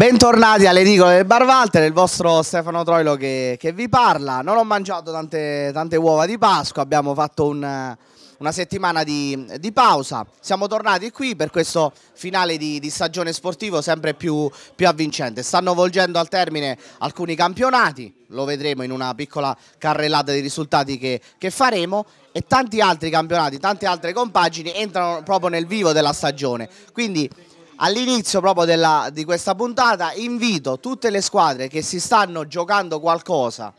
Bentornati alle edicole del Barvalter, il vostro Stefano Troilo che, che vi parla. Non ho mangiato tante, tante uova di Pasqua, abbiamo fatto un, una settimana di, di, pausa. Siamo tornati qui per questo finale di, di stagione sportivo sempre più, più, avvincente. Stanno volgendo al termine alcuni campionati, lo vedremo in una piccola carrellata di risultati che, che faremo e tanti altri campionati, tante altre compagini entrano proprio nel vivo della stagione. Quindi all'inizio proprio della, di questa puntata invito tutte le squadre che si stanno giocando qualcosa,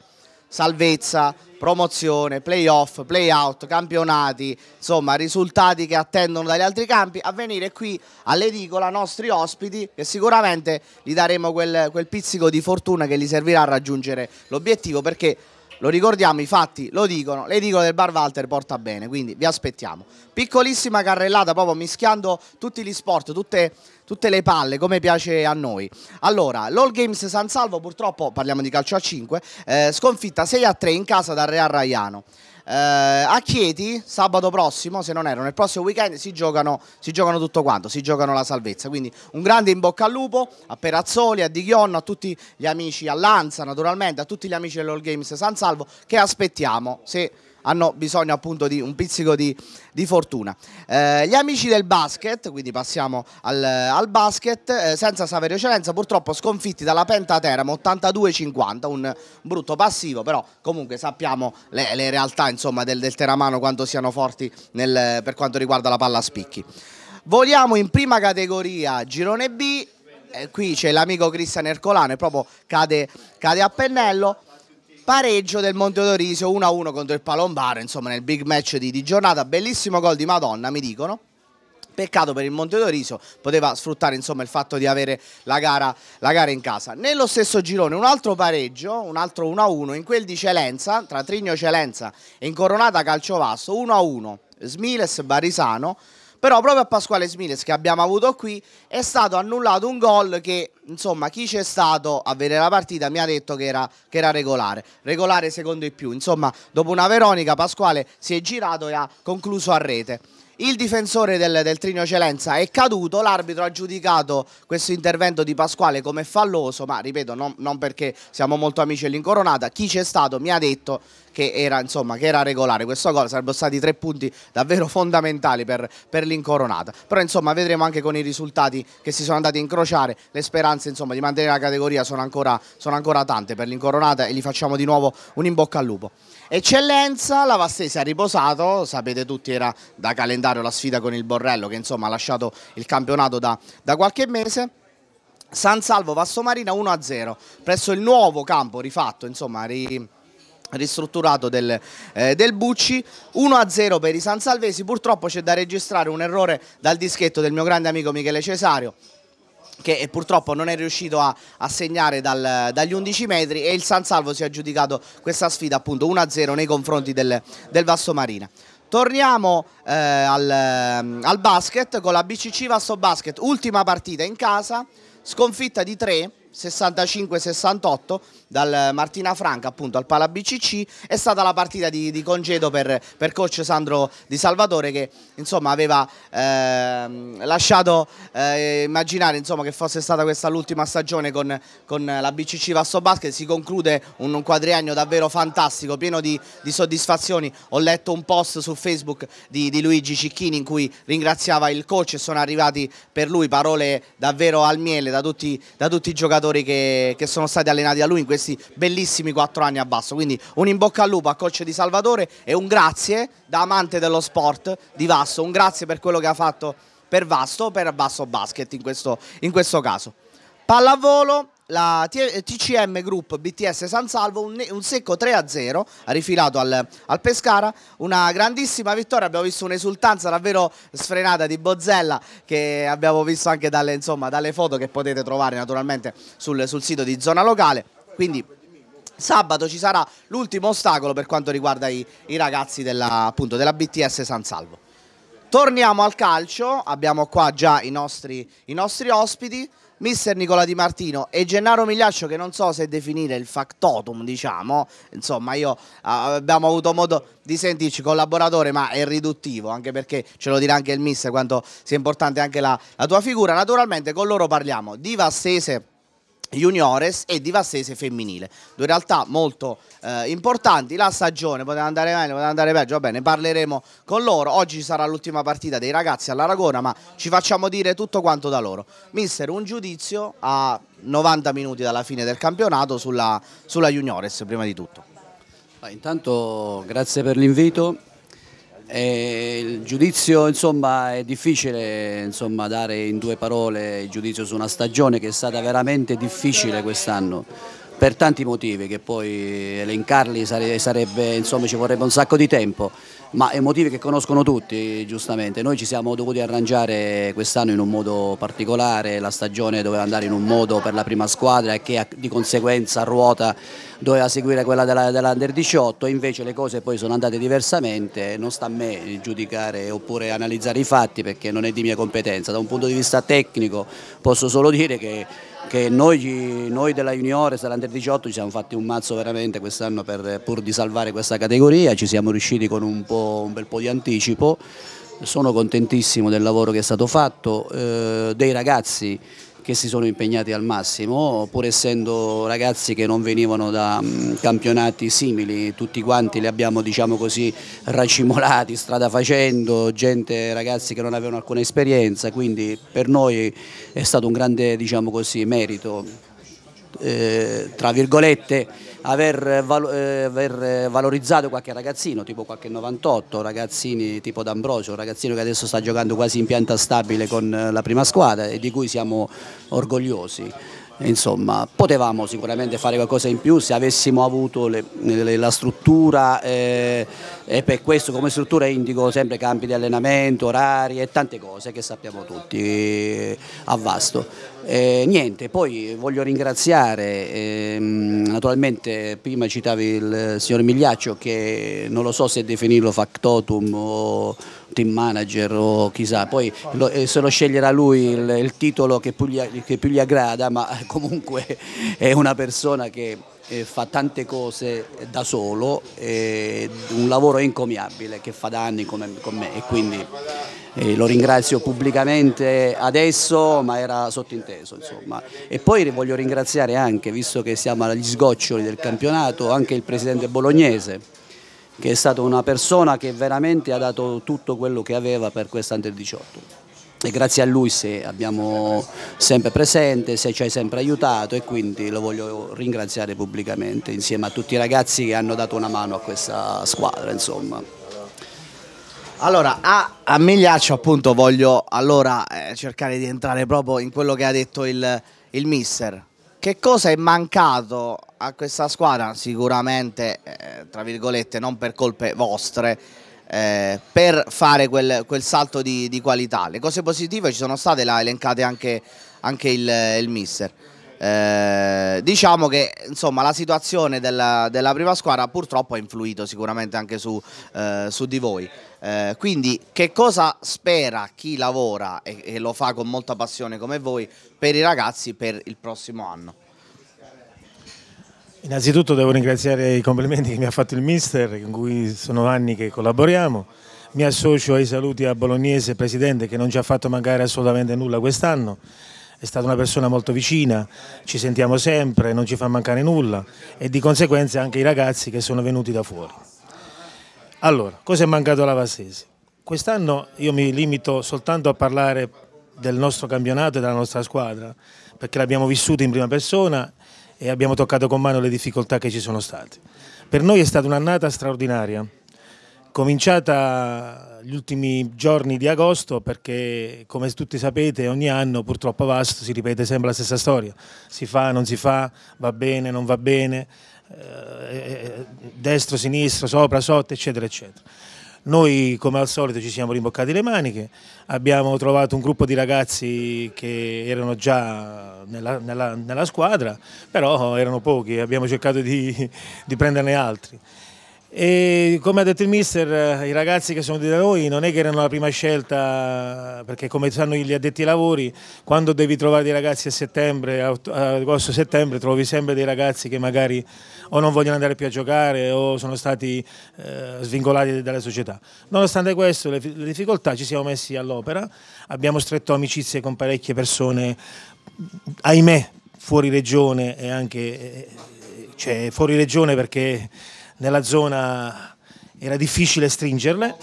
salvezza, promozione, playoff, playout, campionati, insomma risultati che attendono dagli altri campi, a venire qui all'edicola nostri ospiti che sicuramente gli daremo quel, quel pizzico di fortuna che gli servirà a raggiungere l'obiettivo perché lo ricordiamo, i fatti lo dicono, le dicono del Bar Walter porta bene, quindi vi aspettiamo. Piccolissima carrellata, proprio mischiando tutti gli sport, tutte, tutte le palle, come piace a noi. Allora, l'All Games San Salvo, purtroppo, parliamo di calcio a 5, eh, sconfitta 6 a 3 in casa dal Real Raiano. Eh, a Chieti, sabato prossimo, se non erro, nel prossimo weekend si giocano, si giocano, tutto quanto, si giocano la salvezza. Quindi un grande in bocca al lupo a Perazzoli, a Di Ghionno, a tutti gli amici, a Lanza naturalmente, a tutti gli amici dell'All Games San Salvo che aspettiamo. Se hanno bisogno appunto di un pizzico di, di fortuna. Eh, gli amici del basket, quindi passiamo al, al basket, eh, senza Saverio Cerenza purtroppo sconfitti dalla Penta Teramo 82-50, un brutto passivo, però comunque sappiamo le, le realtà insomma, del, del, Teramano quanto siano forti nel, per quanto riguarda la palla a spicchi. Voliamo in prima categoria Girone B, eh, qui c'è l'amico Cristian Ercolano e proprio cade, cade a pennello pareggio del Monte Monteodorisio 1-1 contro il Palombaro, insomma nel big match di, di giornata, bellissimo gol di Madonna mi dicono. Peccato per il Monte Monteodoriso, poteva sfruttare insomma, il fatto di avere la gara, la gara, in casa. Nello stesso girone un altro pareggio, un altro 1-1 in quel di Celenza, tra Trigno Celenza e Incoronata Calciovasso, 1-1, Smiles Barisano, però proprio a Pasquale Smiles che abbiamo avuto qui è stato annullato un gol che, insomma, chi c'è stato a vedere la partita mi ha detto che era, che era regolare. Regolare secondo i più. Insomma, dopo una Veronica Pasquale si è girato e ha concluso a rete il difensore del, del Trino Celenza è caduto, l'arbitro ha giudicato questo intervento di Pasquale come falloso, ma ripeto, non, non perché siamo molto amici dell'incoronata, chi c'è stato mi ha detto che era, insomma, che era regolare questo gol, sarebbero stati tre punti davvero fondamentali per, per l'incoronata, però insomma vedremo anche con i risultati che si sono andati a incrociare, le speranze insomma, di mantenere la categoria sono ancora, sono ancora tante per l'incoronata e gli facciamo di nuovo un in bocca al lupo. Eccellenza, la Vastese ha riposato, sapete tutti era da calendario calendario la sfida con il Borrello che insomma ha lasciato il campionato da, da qualche mese. San Salvo Vassomarina 1-0 presso il nuovo campo rifatto, insomma, ri, ristrutturato del, eh, del Bucci 1-0 per i San Salvesi, purtroppo c'è da registrare un errore dal dischetto del mio grande amico Michele Cesario che eh, purtroppo non è riuscito a, a segnare dal, dagli 11 metri e il San Salvo si è aggiudicato questa sfida appunto 1-0 nei confronti del, del Vassomarina. Torniamo eh, al, ehm, al basket con la BCC Vasto Basket, ultima partita in casa, sconfitta di 3 65-68 dal Martina Franca appunto al Pala BCC è stata la partita di, di congedo per, per, coach Sandro Di Salvatore che insomma aveva eh, lasciato eh, immaginare insomma, che fosse stata questa l'ultima stagione con, con, la BCC Vasso Basket si conclude un, un quadriennio davvero fantastico pieno di, di, soddisfazioni ho letto un post su Facebook di, di Luigi Cicchini in cui ringraziava il coach e sono arrivati per lui parole davvero al miele da tutti, da tutti i giocatori giocatori che, che, sono stati allenati da lui in questi bellissimi quattro anni a basso. Quindi un in bocca al lupo a coach di Salvatore e un grazie da amante dello sport di Vasto, un grazie per quello che ha fatto per Vasto, per Basso Basket in questo, in questo caso. Pallavolo, la TCM eh, Group BTS San Salvo un, un secco 3-0 rifilato al, al, Pescara una grandissima vittoria abbiamo visto un'esultanza davvero sfrenata di Bozzella che abbiamo visto anche dalle, insomma, dalle foto che potete trovare naturalmente sul, sul sito di zona locale quindi sabato ci sarà l'ultimo ostacolo per quanto riguarda i, i ragazzi della, appunto, della BTS San Salvo torniamo al calcio abbiamo qua già i nostri, i nostri ospiti mister Nicola Di Martino e Gennaro Migliaccio che non so se definire il factotum diciamo, insomma io ah, abbiamo avuto modo di sentirci collaboratore ma è riduttivo anche perché ce lo dirà anche il mister quanto sia importante anche la, la tua figura, naturalmente con loro parliamo di Vastese juniores e di Vassese femminile. Due realtà molto eh, importanti, la stagione poteva andare meglio, poteva andare peggio, va bene, parleremo con loro. Oggi sarà l'ultima partita dei ragazzi all'Aragona, ma ci facciamo dire tutto quanto da loro. Mister, un giudizio a 90 minuti dalla fine del campionato sulla, sulla juniores, prima di tutto. Intanto grazie per l'invito, e il giudizio insomma, è difficile insomma, dare in due parole il giudizio su una stagione che è stata veramente difficile quest'anno per tanti motivi che poi elencarli sarebbe, sarebbe, insomma, ci vorrebbe un sacco di tempo, ma è motivi che conoscono tutti giustamente. Noi ci siamo dovuti arrangiare quest'anno in un modo particolare, la stagione doveva andare in un modo per la prima squadra e che di conseguenza ruota doveva seguire quella dell'Under 18, invece le cose poi sono andate diversamente, non sta a me giudicare oppure analizzare i fatti perché non è di mia competenza, da un punto di vista tecnico posso solo dire che che noi, noi della Juniores, dell'Under 18 ci siamo fatti un mazzo veramente quest'anno pur di salvare questa categoria, ci siamo riusciti con un, un bel po' di anticipo, sono contentissimo del lavoro che è stato fatto, eh, dei ragazzi che si sono impegnati al massimo, pur essendo ragazzi che non venivano da mm, campionati simili, tutti quanti li abbiamo diciamo così, racimolati, strada facendo, gente, ragazzi che non avevano alcuna esperienza, quindi per noi è stato un grande diciamo così, merito eh, tra virgolette, aver, eh, val eh, aver, eh, valorizzato qualche ragazzino, tipo qualche 98, ragazzini tipo D'Ambrosio, un ragazzino che adesso sta giocando quasi in pianta stabile con eh, la prima squadra e di cui siamo orgogliosi. Insomma, potevamo sicuramente fare qualcosa in più se avessimo avuto le, le, la struttura eh, e per questo come struttura indico sempre campi di allenamento, orari e tante cose che sappiamo tutti eh, a vasto. Eh, niente, poi voglio ringraziare, eh, naturalmente prima citavi il signor Migliaccio che non lo so se definirlo factotum o team manager o chissà, poi lo, eh, se lo sceglierà lui il, il titolo che più, gli, che più, gli, aggrada, ma comunque è una persona che eh, fa tante cose da solo, eh, un lavoro encomiabile che fa da anni con me e quindi lo ringrazio pubblicamente adesso, ma era sottinteso. Insomma. E poi voglio ringraziare anche, visto che siamo agli sgoccioli del campionato, anche il presidente bolognese che è stata una persona che veramente ha dato tutto quello che aveva per questa Under 18 e grazie a lui se abbiamo sempre presente, se ci hai sempre aiutato e quindi lo voglio ringraziare pubblicamente insieme a tutti i ragazzi che hanno dato una mano a questa squadra insomma. Allora, a, a Migliaccio appunto voglio allora, eh, cercare di entrare proprio in quello che ha detto il, il mister. Che cosa è mancato a questa squadra? Sicuramente, eh, tra virgolette, non per colpe vostre, eh, per fare quel, quel salto di, di, qualità. Le cose positive ci sono state, le ha elencate anche, anche il, il, mister. Eh, diciamo che insomma, la situazione della, della, prima squadra purtroppo ha influito sicuramente anche su, eh, su di voi. Eh, quindi che cosa spera chi lavora e, e lo fa con molta passione come voi per i ragazzi per il prossimo anno? Innanzitutto devo ringraziare i complimenti che mi ha fatto il mister, con cui sono anni che collaboriamo. Mi associo ai saluti a Bolognese, presidente, che non ci ha fatto mancare assolutamente nulla quest'anno. È stata una persona molto vicina, ci sentiamo sempre, non ci fa mancare nulla e di conseguenza anche i ragazzi che sono venuti da fuori. Allora, cosa è mancato alla Vassesi? Quest'anno io mi limito soltanto a parlare del nostro campionato e della nostra squadra, perché l'abbiamo vissuto in prima persona e abbiamo toccato con mano le difficoltà che ci sono state. Per noi è stata un'annata straordinaria, cominciata gli ultimi giorni di agosto perché come tutti sapete ogni anno purtroppo Vasto si ripete sempre la stessa storia, si fa, non si fa, va bene, non va bene, eh, eh, destro, sinistro, sopra, sotto, eccetera, eccetera. Noi come al solito ci siamo rimboccati le maniche, abbiamo trovato un gruppo di ragazzi che erano già nella, nella, nella squadra, però erano pochi, abbiamo cercato di, di prenderne altri. E come ha detto il mister, eh, i ragazzi che sono di da noi non è che erano la prima scelta, perché come sanno gli addetti ai lavori, quando devi trovare dei ragazzi a settembre, agosto-settembre, trovi sempre dei ragazzi che magari o non vogliono andare più a giocare o sono stati eh, svincolati dalla società. Nonostante questo, le, le difficoltà ci siamo messi all'opera, abbiamo stretto amicizie con parecchie persone, ahimè, fuori regione e anche... Eh, eh, cioè, fuori regione perché nella zona era difficile stringerle.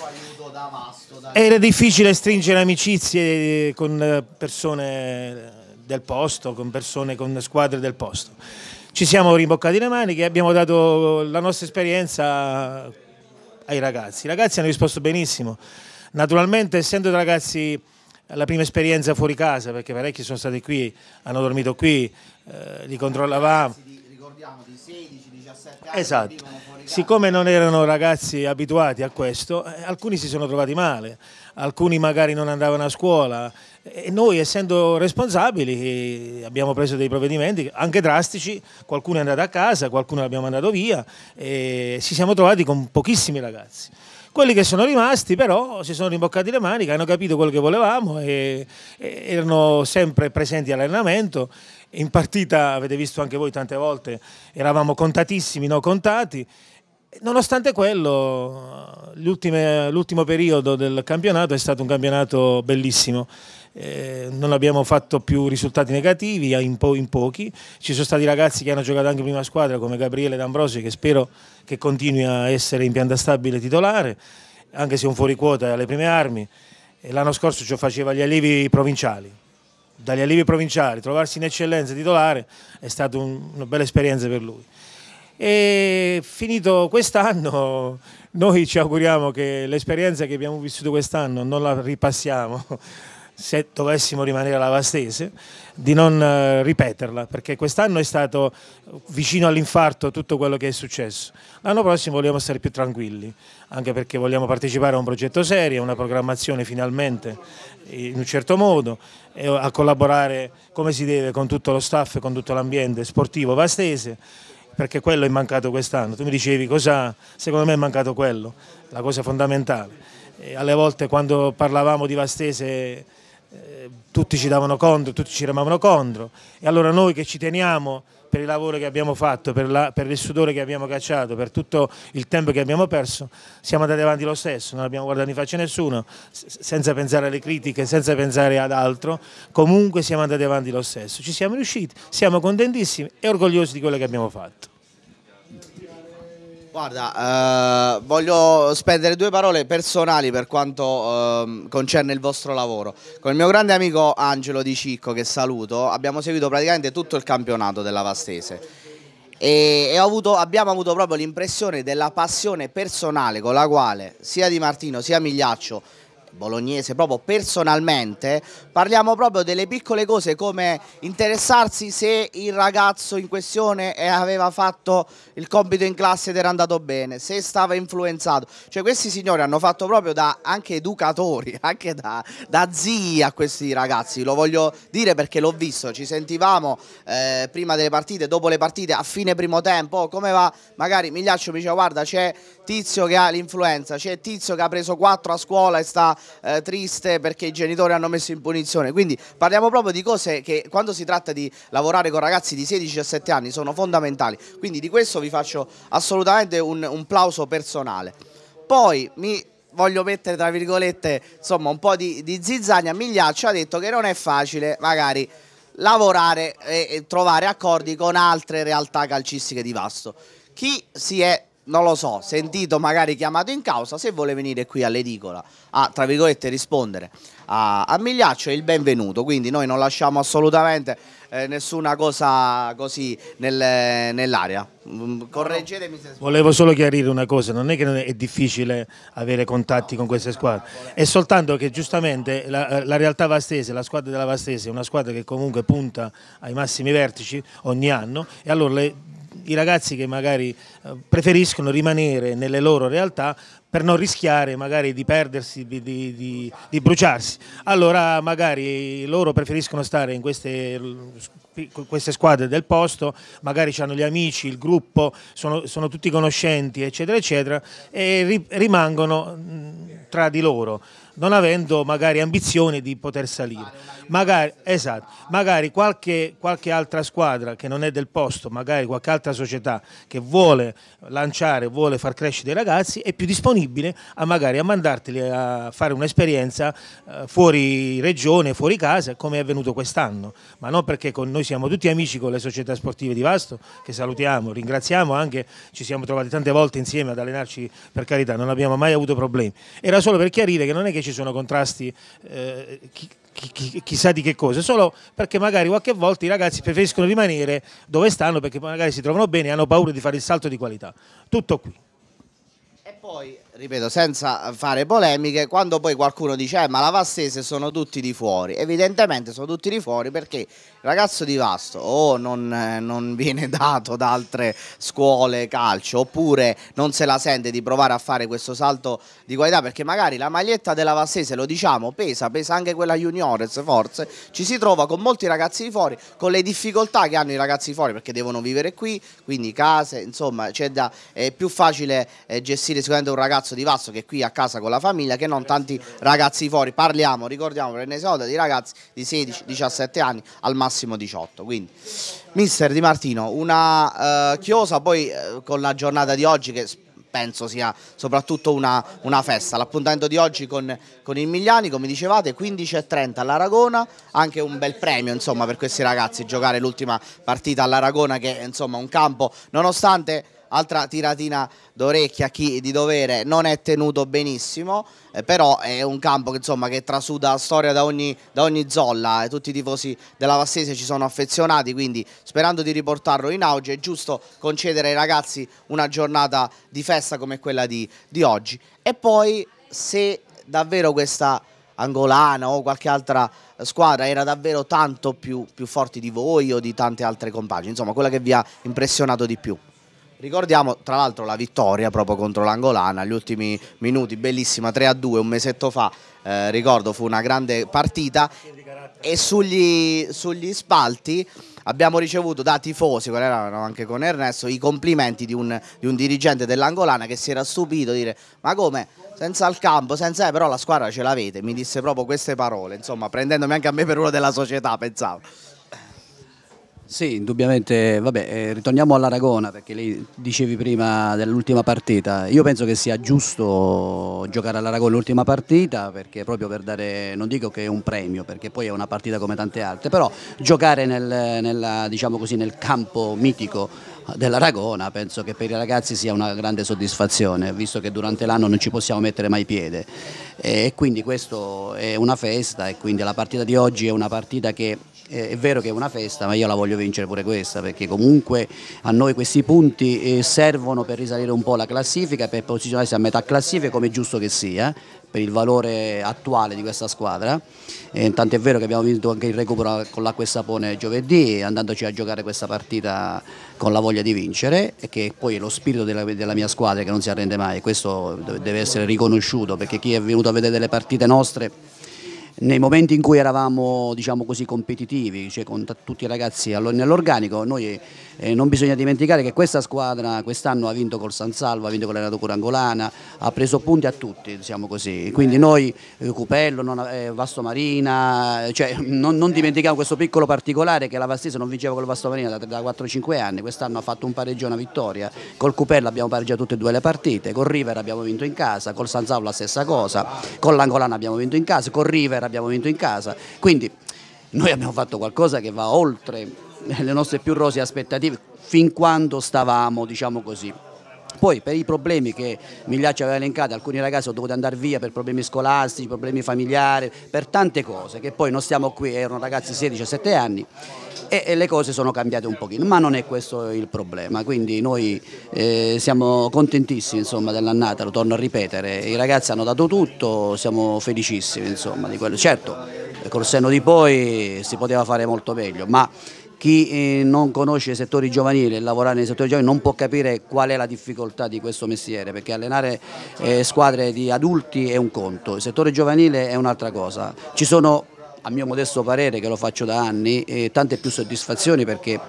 Era difficile stringere amicizie con persone del posto, con persone, con squadre del posto. Ci siamo rimboccati le maniche e abbiamo dato la nostra esperienza ai ragazzi. I ragazzi hanno risposto benissimo. Naturalmente, essendo ragazzi la prima esperienza fuori casa, perché parecchi sono stati qui, hanno dormito qui, eh, li controllavamo. Ricordiamo di 16-17 anni. Esatto siccome non erano ragazzi abituati a questo, eh, alcuni si sono trovati male, alcuni magari non andavano a scuola e noi essendo responsabili abbiamo preso dei provvedimenti anche drastici, qualcuno è andato a casa, qualcuno l'abbiamo mandato via e ci siamo trovati con pochissimi ragazzi. Quelli che sono rimasti però si sono rimboccati le maniche, hanno capito quello che volevamo e, erano sempre presenti all'allenamento. In partita, avete visto anche voi tante volte, eravamo contatissimi, no contati Nonostante quello, l'ultimo periodo del campionato è stato un campionato bellissimo. Eh, non abbiamo fatto più risultati negativi in, po in, pochi. Ci sono stati ragazzi che hanno giocato anche prima squadra, come Gabriele D'Ambrosio, che spero che continui a essere in pianta stabile titolare, anche se è un fuori quota alle prime armi. L'anno scorso ci faceva gli allievi provinciali. Dagli allievi provinciali, trovarsi in eccellenza titolare è stata un una bella esperienza per lui. E finito quest'anno, noi ci auguriamo che l'esperienza che abbiamo vissuto quest'anno non la ripassiamo se dovessimo rimanere alla Vastese, di non eh, ripeterla, perché quest'anno è stato vicino all'infarto tutto quello che è successo. L'anno prossimo vogliamo stare più tranquilli, anche perché vogliamo partecipare a un progetto serio, a una programmazione finalmente in un certo modo, a collaborare come si deve con tutto lo staff con tutto l'ambiente sportivo vastese perché quello è mancato quest'anno. Tu mi dicevi cosa, secondo me è mancato quello, la cosa fondamentale. E alle volte quando parlavamo di Vastese eh, tutti ci davano contro, tutti ci remavano contro e allora noi che ci teniamo per il lavoro che abbiamo fatto, per, la, per, il sudore che abbiamo cacciato, per tutto il tempo che abbiamo perso, siamo andati avanti lo stesso, non abbiamo guardato in faccia nessuno, senza pensare alle critiche, senza pensare ad altro, comunque siamo andati avanti lo stesso, ci siamo riusciti, siamo contentissimi e orgogliosi di quello che abbiamo fatto. Guarda, eh, voglio spendere due parole personali per quanto eh, concerne il vostro lavoro. Con il mio grande amico Angelo Di Cicco, che saluto, abbiamo seguito praticamente tutto il campionato della Vastese e, avuto, abbiamo avuto proprio l'impressione della passione personale con la quale sia Di Martino sia Migliaccio bolognese proprio personalmente, parliamo proprio delle piccole cose come interessarsi se il ragazzo in questione eh, aveva fatto il compito in classe ed era andato bene, se stava influenzato. Cioè questi signori hanno fatto proprio da anche educatori, anche da, da zii a questi ragazzi, lo voglio dire perché l'ho visto, ci sentivamo eh, prima delle partite, dopo le partite, a fine primo tempo, oh, come va? Magari Migliaccio mi diceva guarda c'è tizio che ha l'influenza, c'è tizio che ha preso 4 a scuola e sta eh, triste perché i genitori hanno messo in punizione. Quindi parliamo proprio di cose che quando si tratta di lavorare con ragazzi di 16-17 anni sono fondamentali. Quindi di questo vi faccio assolutamente un, un plauso personale. Poi mi voglio mettere tra virgolette insomma un po' di, di zizzania, Migliaccio ha detto che non è facile magari lavorare e, e trovare accordi con altre realtà calcistiche di Vasto. Chi si è non lo so, sentito magari chiamato in causa, se vuole venire qui all'edicola a, tra virgolette, rispondere a, a Migliaccio è il benvenuto, quindi noi non lasciamo assolutamente eh, nessuna cosa così nel, nell'aria. Mm, correggetemi se Volevo solo chiarire una cosa, non è che è difficile avere contatti no, con queste squadre, è soltanto che giustamente la, la, realtà vastese, la squadra della Vastese è una squadra che comunque punta ai massimi vertici ogni anno e allora le i ragazzi che magari eh, preferiscono rimanere nelle loro realtà per non rischiare magari di perdersi, di, di, di, di bruciarsi. Allora magari loro preferiscono stare in queste, queste squadre del posto, magari hanno gli amici, il gruppo, sono, sono tutti conoscenti, eccetera, eccetera, e ri, rimangono mm, tra di loro non avendo magari ambizione di poter salire. Magari, esatto, magari qualche, qualche, altra squadra che non è del posto, magari qualche altra società che vuole lanciare, vuole far crescere i ragazzi, è più disponibile a magari a mandarteli a fare un'esperienza eh, fuori regione, fuori casa, come è avvenuto quest'anno. Ma non perché con, noi siamo tutti amici con le società sportive di Vasto, che salutiamo, ringraziamo anche, ci siamo trovati tante volte insieme ad allenarci, per carità, non abbiamo mai avuto problemi. Era solo per chiarire che non è che ci ci sono contrasti eh, chi, chi, chissà di che cosa, solo perché magari qualche volta i ragazzi preferiscono rimanere dove stanno perché magari si trovano bene e hanno paura di fare il salto di qualità. Tutto qui. E poi ripeto, senza fare polemiche, quando poi qualcuno dice eh, ma la Vastese sono tutti di fuori, evidentemente sono tutti di fuori perché il ragazzo di Vasto o non, eh, non, viene dato da altre scuole calcio oppure non se la sente di provare a fare questo salto di qualità perché magari la maglietta della Vastese, lo diciamo, pesa, pesa anche quella juniores forse, ci si trova con molti ragazzi di fuori, con le difficoltà che hanno i ragazzi di fuori perché devono vivere qui, quindi case, insomma da, è più facile eh, gestire sicuramente un ragazzo ragazzo di Vasso che è qui a casa con la famiglia che non tanti ragazzi fuori. Parliamo, ricordiamo per l'ennesima volta, di ragazzi di 16-17 anni, al massimo 18. Quindi, mister Di Martino, una eh, chiosa poi eh, con la giornata di oggi che penso sia soprattutto una, una festa. L'appuntamento di oggi con, con, il Migliani, come dicevate, 15.30 all'Aragona, anche un bel premio insomma, per questi ragazzi, giocare l'ultima partita all'Aragona che è insomma, un campo, nonostante Altra tiratina d'orecchia chi di dovere non è tenuto benissimo, eh, però è un campo che, insomma, che trasuda storia da ogni, da ogni zolla. Eh, tutti i tifosi della Vassese ci sono affezionati, quindi sperando di riportarlo in auge è giusto concedere ai ragazzi una giornata di festa come quella di, di oggi. E poi se davvero questa angolana o qualche altra squadra era davvero tanto più, più forte di voi o di tante altre compagini, insomma quella che vi ha impressionato di più. Ricordiamo tra l'altro la vittoria proprio contro l'Angolana, gli ultimi minuti, bellissima 3-2 un mesetto fa, eh, ricordo fu una grande partita e sugli, sugli spalti abbiamo ricevuto da tifosi, qual erano anche con Ernesto, i complimenti di un, di un dirigente dell'Angolana che si era stupito dire ma come senza il campo, senza eh, però la squadra ce l'avete, mi disse proprio queste parole, insomma prendendomi anche a me per uno della società pensavo. Sì, indubbiamente, vabbè, eh, ritorniamo all'Aragona perché lei dicevi prima dell'ultima partita, io penso che sia giusto giocare all'Aragona l'ultima partita perché proprio per dare, non dico che è un premio perché poi è una partita come tante altre, però giocare nel, nella, diciamo così, nel campo mitico dell'Aragona penso che per i ragazzi sia una grande soddisfazione visto che durante l'anno non ci possiamo mettere mai piede e quindi questo è una festa e quindi la partita di oggi è una partita che eh, è vero che è una festa ma io la voglio vincere pure questa perché comunque a noi questi punti eh, servono per risalire un po' la classifica per posizionarsi a metà classifica come è giusto che sia per il valore attuale di questa squadra e eh, tanto è vero che abbiamo vinto anche il recupero con l'acqua e sapone giovedì andandoci a giocare questa partita con la voglia di vincere e che poi è lo spirito della, della mia squadra che non si arrende mai questo deve essere riconosciuto perché chi è venuto a vedere delle partite nostre nei momenti in cui eravamo diciamo così, competitivi, cioè con tutti i ragazzi nell'organico, noi eh, non bisogna dimenticare che questa squadra quest'anno ha vinto col San Salvo, ha vinto con la Natura Angolana, ha preso punti a tutti, diciamo così. Quindi eh. noi, eh, Cupello, non, eh, Vasto Marina, eh, cioè, non, non, dimentichiamo questo piccolo particolare che la Vastese non vinceva col Vasto Marina da, da 4-5 anni, quest'anno ha fatto un pareggio una vittoria, col Cupello abbiamo pareggiato tutte e due le partite, col River abbiamo vinto in casa, col San Salvo la stessa cosa, con l'Angolana abbiamo vinto in casa, col River abbiamo vinto in casa. Quindi noi abbiamo fatto qualcosa che va oltre le nostre più rose aspettative fin quando stavamo, diciamo così. Poi per i problemi che Migliaccio aveva elencato, alcuni ragazzi sono dovuti andare via per problemi scolastici, problemi familiari, per tante cose, che poi non stiamo qui, erano ragazzi 16-17 anni e, e, le cose sono cambiate un pochino, ma non è questo il problema, quindi noi eh, siamo contentissimi dell'annata, lo torno a ripetere, i ragazzi hanno dato tutto, siamo felicissimi insomma, di quello. Certo, col senno di poi si poteva fare molto meglio, ma chi eh, non conosce i settori giovanili e lavorare nei settori giovanili non può capire qual è la difficoltà di questo mestiere perché allenare eh, squadre di adulti è un conto, il settore giovanile è un'altra cosa. Ci sono a mio modesto parere, che lo faccio da anni, eh, tante più soddisfazioni perché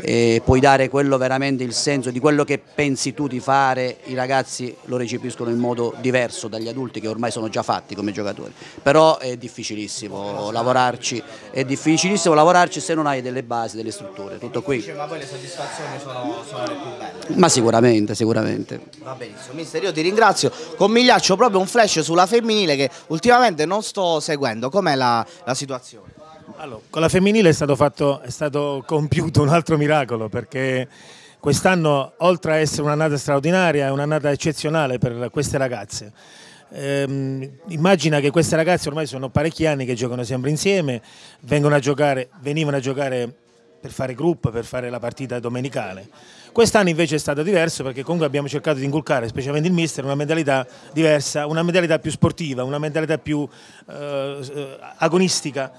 eh, puoi dare quello veramente il senso di quello che pensi tu di fare, i ragazzi lo recepiscono in modo diverso dagli adulti che ormai sono già fatti come giocatori, però è difficilissimo lavorarci, è difficilissimo lavorarci se non hai delle basi, delle strutture, tutto qui. Ma poi le soddisfazioni sono, sono le più belle. Ma sicuramente, sicuramente. Va benissimo, mister, io ti ringrazio. Con Migliaccio proprio un flash sulla femminile che ultimamente non sto seguendo, com'è la, la situazione? Allora, con la femminile è stato, fatto, è stato compiuto un altro miracolo perché quest'anno oltre a essere un'annata straordinaria è un'annata eccezionale per queste ragazze. Ehm, immagina che queste ragazze ormai sono parecchi anni che giocano sempre insieme, a giocare, venivano a giocare per fare gruppo, per fare la partita domenicale. Quest'anno invece è stato diverso perché comunque abbiamo cercato di inculcare, specialmente il mister, una mentalità diversa, una mentalità più sportiva, una mentalità più eh, eh agonistica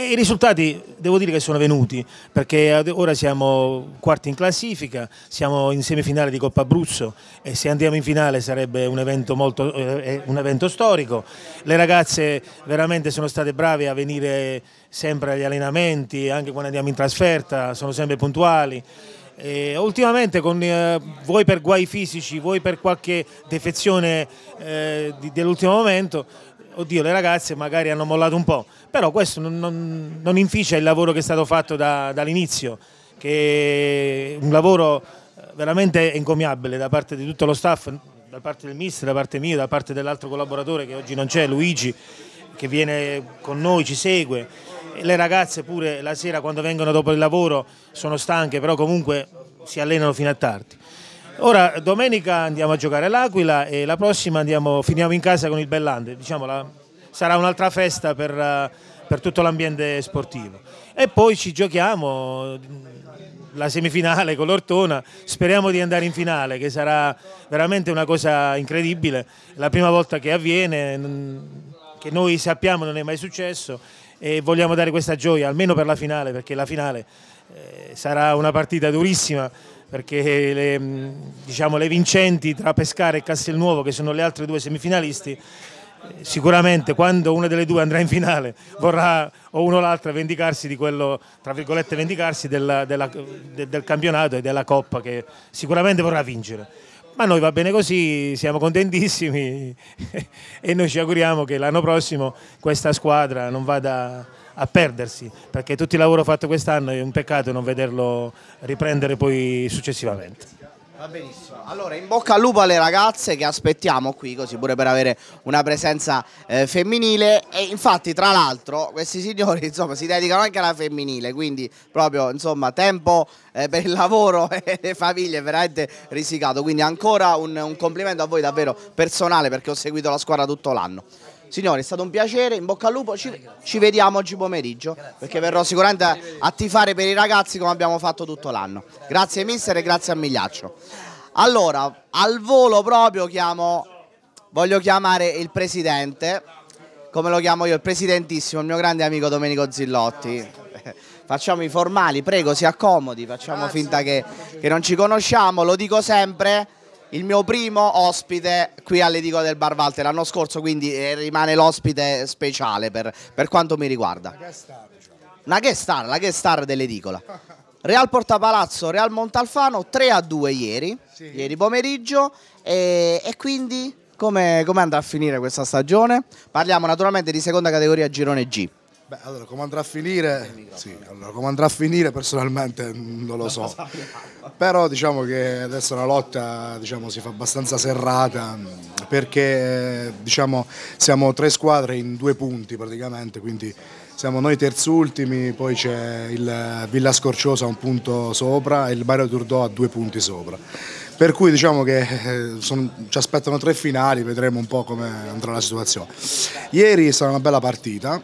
e i risultati devo dire che sono venuti, perché ora siamo quarti in classifica, siamo in semifinale di Coppa Abruzzo e se andiamo in finale sarebbe un evento, molto, eh, eh, un evento storico. Le ragazze veramente sono state brave a venire sempre agli allenamenti, anche quando andiamo in trasferta, sono sempre puntuali. E ultimamente con, eh, voi per guai fisici, voi per qualche defezione eh, dell'ultimo momento, oddio, le ragazze magari hanno mollato un po', però questo non, non, non inficia il lavoro che è stato fatto da, dall'inizio, che è un lavoro eh, veramente encomiabile da parte di tutto lo staff, da parte del mister, da parte mia, da parte dell'altro collaboratore che oggi non c'è, Luigi, che viene con noi, ci segue. Le ragazze pure la sera quando vengono dopo il lavoro sono stanche, però comunque si allenano fino a tardi. Ora domenica andiamo a giocare l'Aquila e la prossima andiamo, finiamo in casa con il Bellande, diciamo la, sarà un'altra festa per, eh, per tutto l'ambiente sportivo. E poi ci giochiamo mm, la semifinale con l'Ortona, speriamo di andare in finale che sarà veramente una cosa incredibile, la prima volta che avviene, mm, che noi sappiamo non è mai successo e vogliamo dare questa gioia almeno per la finale perché la finale eh, sarà una partita durissima perché le, mm, diciamo, le vincenti tra Pescara e Castelnuovo, che sono le altre due semifinalisti, sicuramente quando una delle due andrà in finale vorrà o uno o l'altra vendicarsi di quello, tra virgolette, vendicarsi della, della, de, del campionato e della coppa che sicuramente vorrà vincere. Ma noi va bene così, siamo contentissimi e noi ci auguriamo che l'anno prossimo questa squadra non vada a perdersi, perché tutto il lavoro fatto quest'anno è un peccato non vederlo riprendere poi successivamente. Va benissimo. Allora, in bocca al lupo alle ragazze che aspettiamo qui, così pure per avere una presenza eh, femminile. E infatti, tra l'altro, questi signori insomma, si dedicano anche alla femminile, quindi proprio insomma, tempo eh, per il lavoro e le famiglie è veramente risicato. Quindi ancora un, un complimento a voi davvero personale perché ho seguito la squadra tutto l'anno. Signore, è stato un piacere, in bocca al lupo, ci, ci vediamo oggi pomeriggio, grazie. perché verrò sicuramente a, tifare per i ragazzi come abbiamo fatto tutto l'anno. Grazie mister e grazie a Migliaccio. Allora, al volo proprio chiamo, voglio chiamare il presidente, come lo chiamo io, il presidentissimo, il mio grande amico Domenico Zillotti. Facciamo i formali, prego, si accomodi, facciamo finta che, che non ci conosciamo, lo dico sempre il mio primo ospite qui all'Edicola del Bar Walter l'anno scorso, quindi eh, rimane l'ospite speciale per, per, quanto mi riguarda. Una che diciamo. star, la che star dell'Edicola. Real Portapalazzo, Real Montalfano 3 a 2 ieri, sì. ieri pomeriggio e, e quindi come, come andrà a finire questa stagione? Parliamo naturalmente di seconda categoria Girone G. Beh, allora, come andrà a finire? Sì, allora, come andrà a finire personalmente mm, non lo so. Però diciamo che adesso la lotta diciamo, si fa abbastanza serrata mm, perché diciamo, siamo tre squadre in due punti praticamente, quindi siamo noi terzultimi, poi c'è il Villa Scorciosa a un punto sopra e il Bario Turdò a due punti sopra. Per cui diciamo che eh, sono, ci aspettano tre finali, vedremo un po' come andrà la situazione. Ieri è stata una bella partita,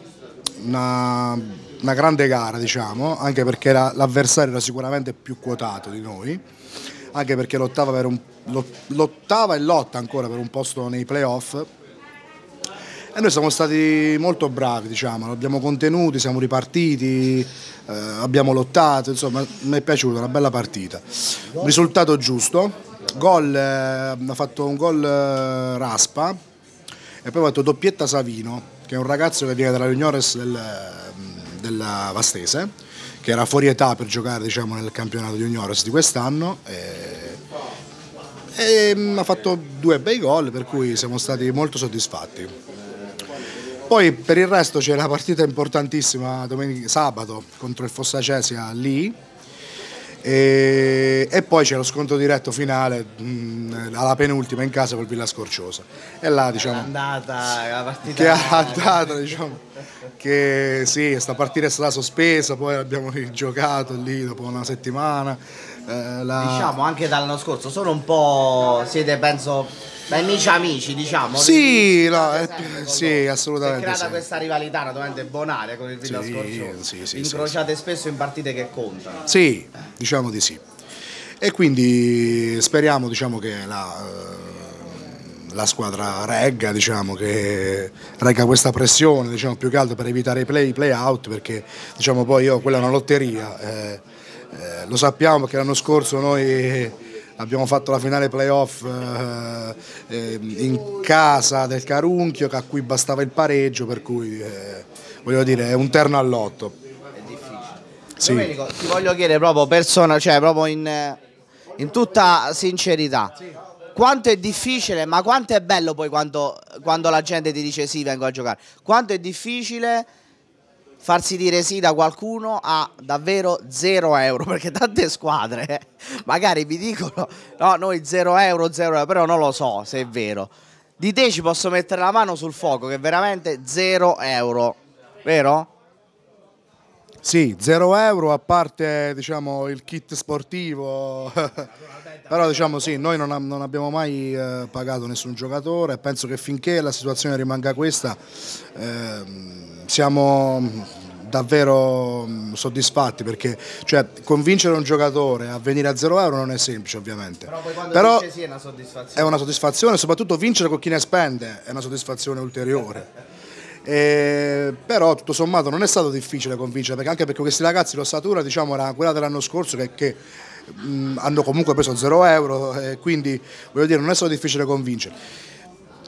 una, una grande gara, diciamo, anche perché l'avversario era sicuramente più quotato di noi, anche perché lottava, un, lottava e lotta ancora per un posto nei playoff. E noi siamo stati molto bravi, diciamo, abbiamo contenuti, siamo ripartiti, eh, abbiamo lottato, insomma mi è piaciuta, una bella partita. risultato giusto, gol, eh, ha fatto un gol eh, Raspa e poi ha fatto doppietta Savino, che è un ragazzo che viene dalla Juniores del, della Vastese, che era fuori età per giocare diciamo, nel campionato Juniores di quest'anno. E, e mm, ha fatto due bei gol, per cui siamo stati molto soddisfatti. Poi per il resto c'è la partita importantissima domenica, sabato contro il Fossacesia lì, e, e poi c'è lo scontro diretto finale mh, mm, alla penultima in casa col Villa Scorciosa e là diciamo andata la partita che è andata diciamo che sì questa partita è stata sospesa poi abbiamo giocato lì dopo una settimana eh, la... diciamo anche dall'anno scorso sono un po' siete penso da amici amici, diciamo. Sì, no, eh, sì assolutamente. Si è creata sì. questa rivalità naturalmente bonaria con il Villa sì, Sì, sì, incrociate spesso in partite che contano. Sì, diciamo di sì. E quindi speriamo diciamo, che la, eh, la, squadra regga, diciamo, che regga questa pressione diciamo, più che altro per evitare i play, play out, perché diciamo, poi io, quella è una lotteria. Eh, eh, lo sappiamo perché l'anno scorso noi abbiamo fatto la finale playoff eh, eh in casa del Carunchio a cui bastava il pareggio per cui eh, voglio dire è un terno all'otto è difficile sì. Domenico ti voglio chiedere proprio persona cioè proprio in, eh, in tutta sincerità quanto è difficile, ma quanto è bello poi quando, quando, la gente ti dice sì, vengo a giocare. Quanto è difficile farsi dire sì da qualcuno a davvero 0 euro, perché tante squadre eh, magari vi dicono no, noi 0 euro, 0 euro, però non lo so se è vero. Di te ci posso mettere la mano sul fuoco che veramente 0 euro, vero? Sì, 0 euro a parte diciamo, il kit sportivo, però diciamo sì, noi non, non abbiamo mai eh, pagato nessun giocatore e penso che finché la situazione rimanga questa eh, siamo davvero mm, soddisfatti perché cioè, convincere un giocatore a venire a 0 euro non è semplice ovviamente però, poi quando però sì è una soddisfazione è una soddisfazione soprattutto vincere con chi ne spende è una soddisfazione ulteriore eh, però tutto sommato non è stato difficile convincere, perché anche perché questi ragazzi l'ossatura diciamo, era quella dell'anno scorso che, che mh, hanno comunque preso 0 euro, eh, quindi voglio dire non è stato difficile convincere.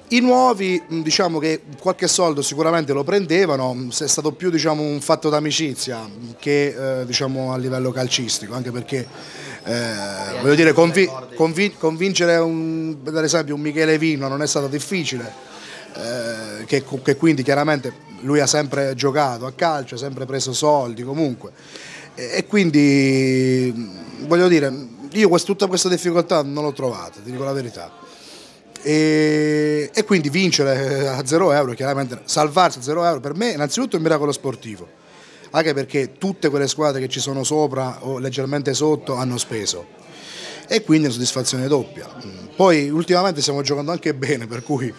I nuovi, diciamo che qualche soldo sicuramente lo prendevano, è stato più diciamo, un fatto d'amicizia che eh, diciamo, a livello calcistico, anche perché eh, voglio dire, convi convi convincere un, per esempio un Michele Vino non è stato difficile, eh, che, che, quindi chiaramente lui ha sempre giocato a calcio, ha sempre preso soldi comunque e, e quindi voglio dire, io quest, tutta questa difficoltà non l'ho trovata, ti dico la verità. E, e quindi vincere eh, a 0 euro, chiaramente salvarsi a 0 euro per me innanzitutto è un miracolo sportivo, anche perché tutte quelle squadre che ci sono sopra o leggermente sotto hanno speso e quindi è una soddisfazione doppia. Poi ultimamente stiamo giocando anche bene, per cui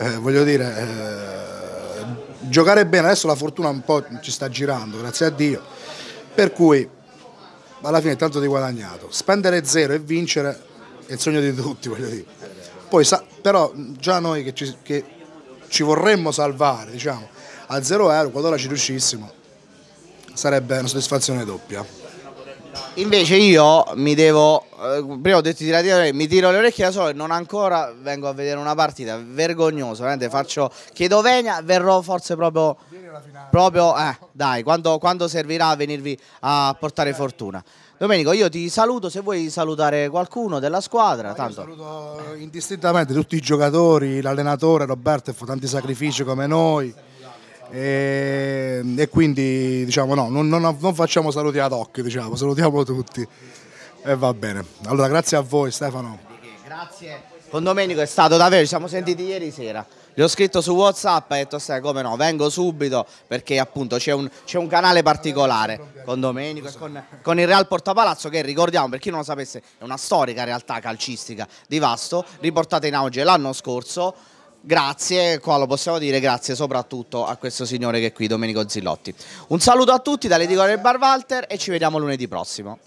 eh, voglio dire, eh, giocare bene, adesso la fortuna un po' ci sta girando, grazie a Dio, per cui alla fine tanto di guadagnato, spendere zero e vincere è il sogno di tutti, voglio dire. Poi, però già noi che ci, che ci vorremmo salvare, diciamo, a zero euro, qualora ci riuscissimo, sarebbe una soddisfazione doppia. Invece io mi devo, eh, prima ho detto di tirare le mi tiro le orecchie da solo e non ancora vengo a vedere una partita, vergognoso, veramente faccio, chiedo venia, verrò forse proprio, proprio eh, dai, quando, quando servirà a venirvi a portare fortuna. Domenico, io ti saluto, se vuoi salutare qualcuno della squadra. Tanto. saluto indistintamente tutti i giocatori, l'allenatore Roberto, che fa tanti sacrifici come noi. E, e quindi diciamo no, non, non, non facciamo saluti ad hoc, diciamo, salutiamo tutti. E va bene. Allora grazie a voi Stefano. Grazie. Con Domenico è stato davvero, ci siamo sentiti ieri sera. Gli ho scritto su Whatsapp e ho detto sai come no, vengo subito perché appunto c'è un, un, canale particolare con Domenico e con, con, il Real Portapalazzo che ricordiamo per chi non lo sapesse è una storica realtà calcistica di Vasto riportata in auge l'anno scorso Grazie, qua lo possiamo dire, grazie soprattutto a questo signore che è qui, Domenico Zillotti. Un saluto a tutti dall'edicola del Bar e ci vediamo lunedì prossimo.